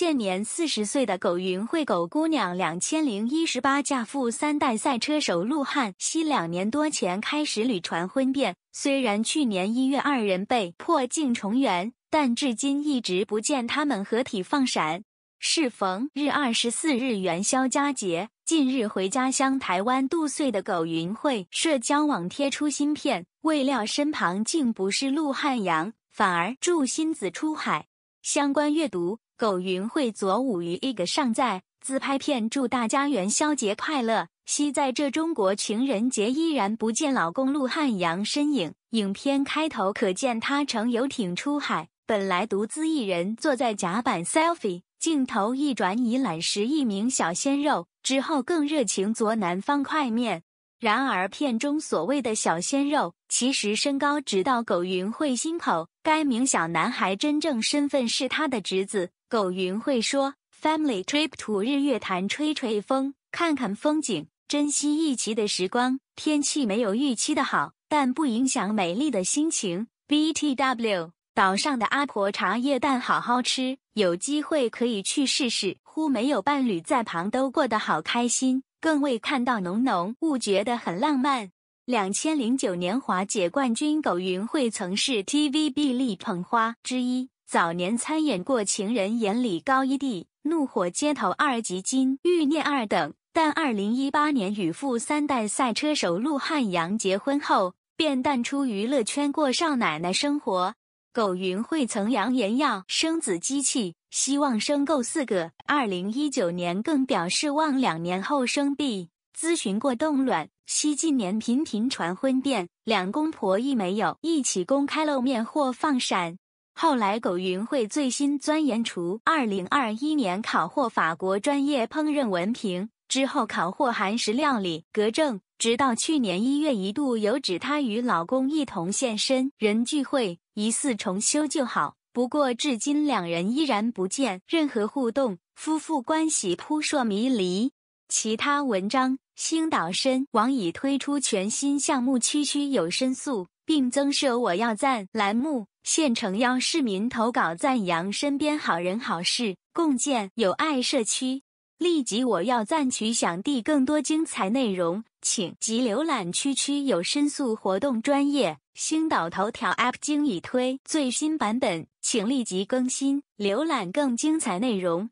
现年四十岁的苟云慧，苟姑娘，两千零一十八嫁夫三代赛车手陆汉西。两年多前开始屡传婚变，虽然去年一月二人被破镜重圆，但至今一直不见他们合体放闪。适逢日二十四日元宵佳节，近日回家乡台湾度岁的苟云慧，社交网贴出新片，未料身旁竟不是陆汉阳，反而祝新子出海。相关阅读。苟云慧左舞于一 g 尚在自拍片，祝大家元宵节快乐。惜在这中国情人节依然不见老公陆汉阳身影。影片开头可见他乘游艇出海，本来独自一人坐在甲板 selfie，镜头一转已揽拾一名小鲜肉。之后更热情撮南方块面。然而，片中所谓的小鲜肉，其实身高只到苟云慧心口。该名小男孩真正身份是他的侄子。苟云慧说：“Family trip to 日月潭，吹吹风，看看风景，珍惜一起的时光。天气没有预期的好，但不影响美丽的心情。” B T W 岛上的阿婆茶叶蛋好好吃，有机会可以去试试。乎没有伴侣在旁，都过得好开心。更为看到浓浓雾，觉得很浪漫。两千零九年华姐冠军苟芸慧曾是 TVB 力捧花之一，早年参演过《情人眼里高一弟》《怒火街头》二集、《金玉念二》等，但二零一八年与富三代赛车手陆汉阳结婚后，便淡出娱乐圈，过少奶奶生活。苟云慧曾扬言要生子机器，希望生够四个。二零一九年更表示望两年后生 B。咨询过冻卵，虽近年频频传婚变，两公婆亦没有一起公开露面或放闪。后来苟云慧最新钻研厨，二零二一年考获法国专业烹饪文凭，之后考获韩食料理格证。直到去年一月，一度有指她与老公一同现身人聚会，疑似重修旧好。不过至今两人依然不见任何互动，夫妇关系扑朔迷离。其他文章：星岛申网已推出全新项目“区区有申诉”，并增设“我要赞”栏目，现诚邀市民投稿赞扬身边好人好事，共建友爱社区。立即我要赞取，想睇更多精彩内容，请即浏览区区有申诉活动专业星岛头条 App 经已推最新版本，请立即更新，浏览更精彩内容。